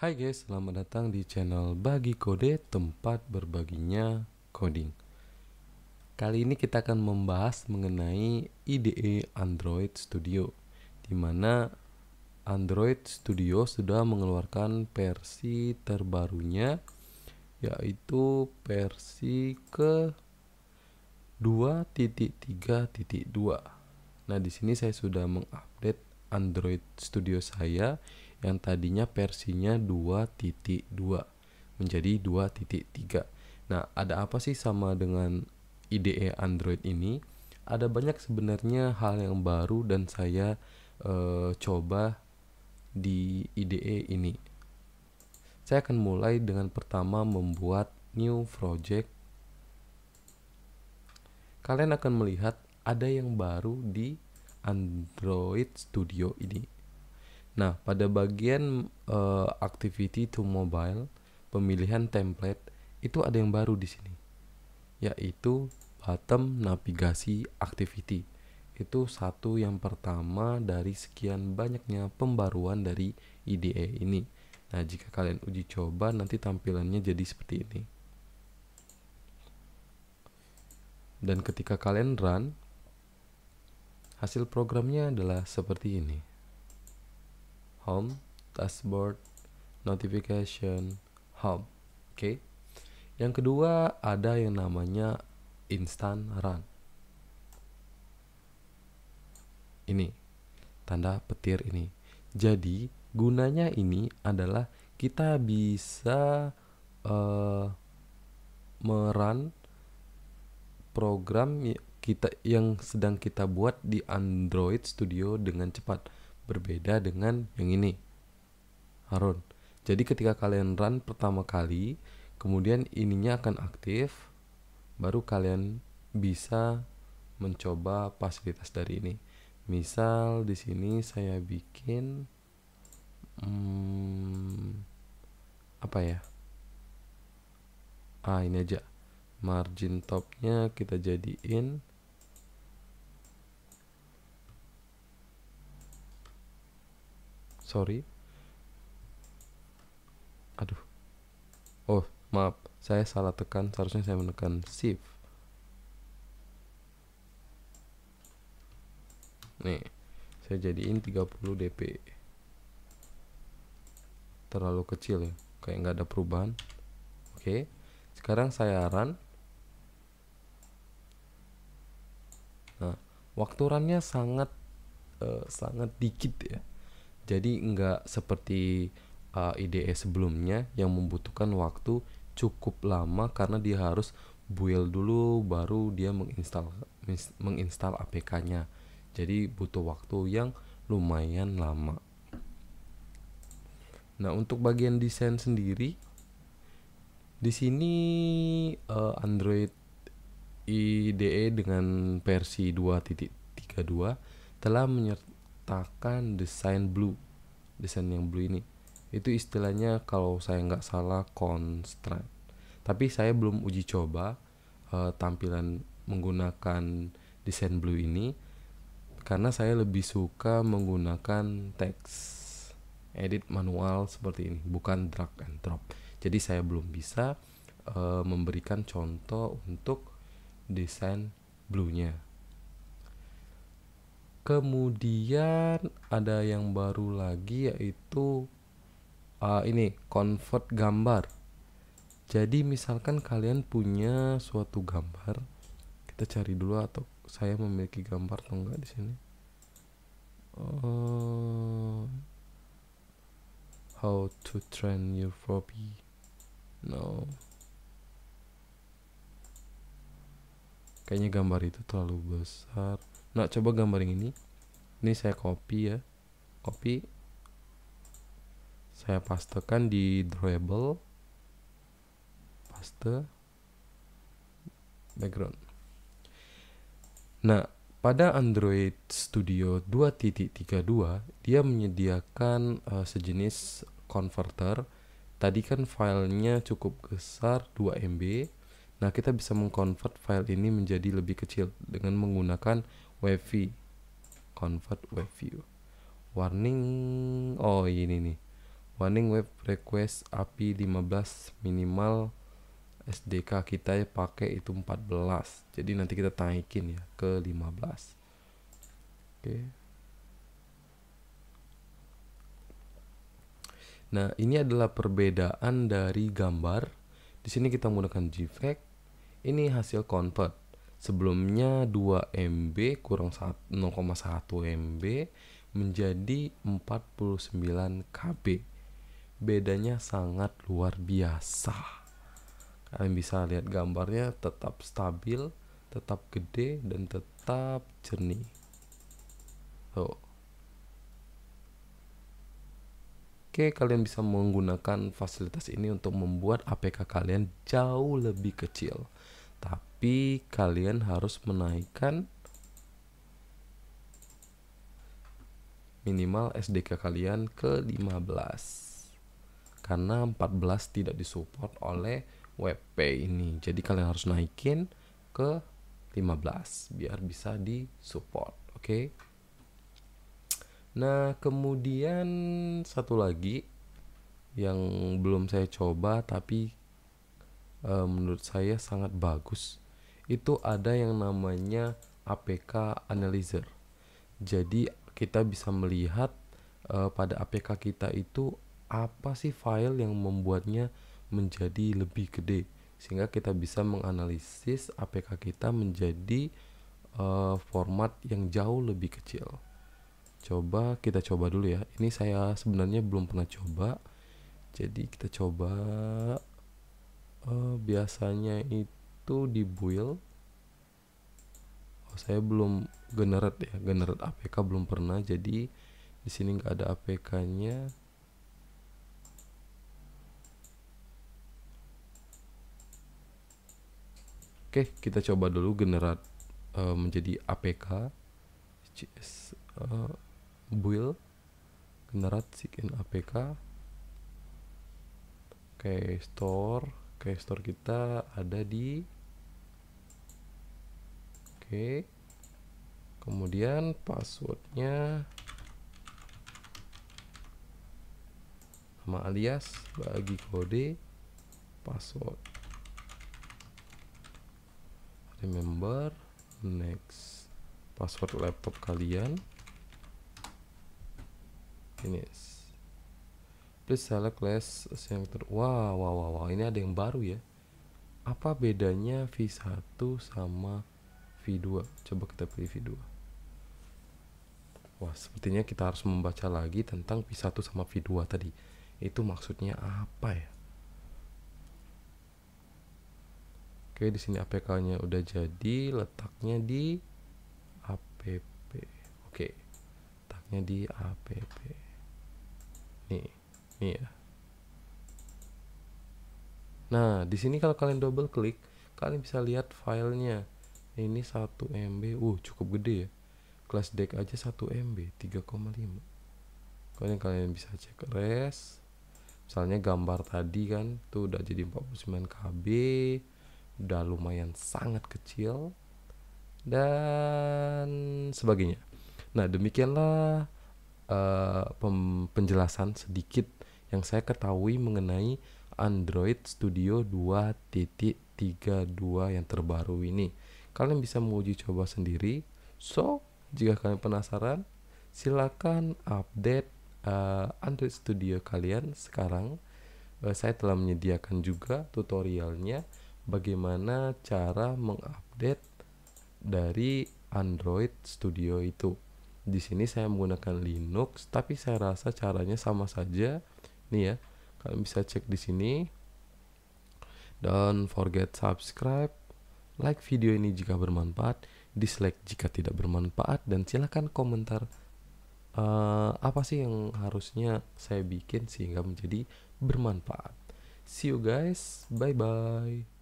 Hai guys, selamat datang di channel Bagi Kode, tempat berbaginya coding. Kali ini kita akan membahas mengenai IDE Android Studio, di mana Android Studio sudah mengeluarkan versi terbarunya, yaitu versi ke 2.3.2. Nah, di sini saya sudah mengupdate Android Studio saya yang tadinya versinya 2.2 menjadi 2.3. Nah, ada apa sih sama dengan IDE Android ini? Ada banyak sebenarnya hal yang baru dan saya e, coba di IDE ini. Saya akan mulai dengan pertama membuat new project. Kalian akan melihat ada yang baru di Android Studio ini Nah, pada bagian uh, activity to mobile, pemilihan template itu ada yang baru di sini, yaitu bottom navigasi activity. Itu satu yang pertama dari sekian banyaknya pembaruan dari IDE ini. Nah, jika kalian uji coba nanti tampilannya jadi seperti ini. Dan ketika kalian run, hasil programnya adalah seperti ini home dashboard notification home oke okay. yang kedua ada yang namanya instant run ini tanda petir ini jadi gunanya ini adalah kita bisa uh, eh, meran program kita yang sedang kita buat di Android Studio dengan cepat berbeda dengan yang ini. Harun. Jadi ketika kalian run pertama kali, kemudian ininya akan aktif, baru kalian bisa mencoba fasilitas dari ini. Misal di sini saya bikin hmm, apa ya? Ah ini aja margin topnya kita jadiin sorry aduh oh maaf saya salah tekan seharusnya saya menekan shift nih saya jadiin 30 dp terlalu kecil ya kayak nggak ada perubahan oke sekarang saya run nah waktu runnya sangat uh, sangat dikit ya jadi nggak seperti uh, IDE sebelumnya yang membutuhkan waktu cukup lama karena dia harus build dulu baru dia menginstal menginstal APK-nya. Jadi butuh waktu yang lumayan lama. Nah, untuk bagian desain sendiri di sini uh, Android IDE dengan versi 2.32 telah menciptakan desain blue desain yang blue ini itu istilahnya kalau saya nggak salah constraint tapi saya belum uji coba uh, tampilan menggunakan desain blue ini karena saya lebih suka menggunakan teks edit manual seperti ini bukan drag and drop jadi saya belum bisa uh, memberikan contoh untuk desain bluenya kemudian ada yang baru lagi yaitu uh, ini convert gambar jadi misalkan kalian punya suatu gambar kita cari dulu atau saya memiliki gambar atau enggak di sini uh, how to train your floppy no kayaknya gambar itu terlalu besar nah coba gambar ini ini saya copy ya copy saya pastekan di drawable paste background nah pada Android Studio 2.32 dia menyediakan uh, sejenis converter tadi kan filenya cukup besar 2 MB nah kita bisa mengkonvert file ini menjadi lebih kecil dengan menggunakan wavy convert web view warning oh ini nih warning web request API 15 minimal SDK kita ya pakai itu 14 jadi nanti kita naikin ya ke 15 oke okay. nah ini adalah perbedaan dari gambar di sini kita menggunakan JPEG ini hasil convert sebelumnya 2 MB kurang 0,1 MB menjadi 49 KB. Bedanya sangat luar biasa. Kalian bisa lihat gambarnya tetap stabil, tetap gede dan tetap jernih. Tuh. Oke, kalian bisa menggunakan fasilitas ini untuk membuat APK kalian jauh lebih kecil tapi kalian harus menaikkan minimal SDK kalian ke 15 karena 14 tidak disupport oleh WP ini jadi kalian harus naikin ke 15 biar bisa disupport oke okay? nah kemudian satu lagi yang belum saya coba tapi e, menurut saya sangat bagus itu ada yang namanya APK analyzer. Jadi kita bisa melihat uh, pada APK kita itu apa sih file yang membuatnya menjadi lebih gede sehingga kita bisa menganalisis APK kita menjadi uh, format yang jauh lebih kecil. Coba kita coba dulu ya. Ini saya sebenarnya belum pernah coba. Jadi kita coba uh, biasanya itu itu di build oh, saya belum generate ya generate APK belum pernah jadi di sini nggak ada APK-nya Oke, kita coba dulu generate uh, menjadi APK CS uh, eh, build generate sign APK. Oke, store. Oke, store kita ada di Oke. Kemudian passwordnya nama alias bagi kode password remember next password laptop kalian Ini. please select class center wow wow wow wow ini ada yang baru ya apa bedanya V1 sama V2 coba kita pilih V2 wah sepertinya kita harus membaca lagi tentang V1 sama V2 tadi itu maksudnya apa ya Oke, di sini APK-nya udah jadi, letaknya di APP. Oke. Letaknya di APP. Nih, nih ya. Nah, di sini kalau kalian double klik, kalian bisa lihat filenya ini 1 MB uh cukup gede ya kelas deck aja 1 MB 3,5 kalian kalian bisa cek res misalnya gambar tadi kan tuh udah jadi 49 KB udah lumayan sangat kecil dan sebagainya nah demikianlah uh, penjelasan sedikit yang saya ketahui mengenai Android Studio 2.32 yang terbaru ini Kalian bisa menguji coba sendiri. So, jika kalian penasaran, silakan update uh, Android Studio kalian sekarang. Uh, saya telah menyediakan juga tutorialnya bagaimana cara mengupdate dari Android Studio itu. Di sini saya menggunakan Linux, tapi saya rasa caranya sama saja. Nih ya, kalian bisa cek di sini. Don't forget subscribe like video ini jika bermanfaat, dislike jika tidak bermanfaat, dan silahkan komentar uh, apa sih yang harusnya saya bikin sehingga menjadi bermanfaat. See you guys, bye bye.